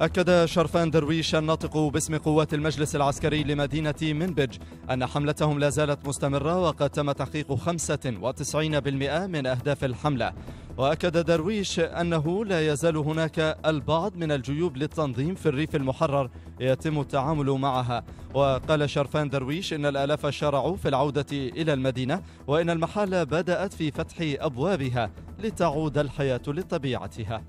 أكد شرفان درويش الناطق باسم قوات المجلس العسكري لمدينة منبج أن حملتهم لا زالت مستمرة وقد تم تحقيق 95% من أهداف الحملة وأكد درويش أنه لا يزال هناك البعض من الجيوب للتنظيم في الريف المحرر يتم التعامل معها وقال شرفان درويش إن الآلاف شرعوا في العودة إلى المدينة وإن المحال بدأت في فتح أبوابها لتعود الحياة لطبيعتها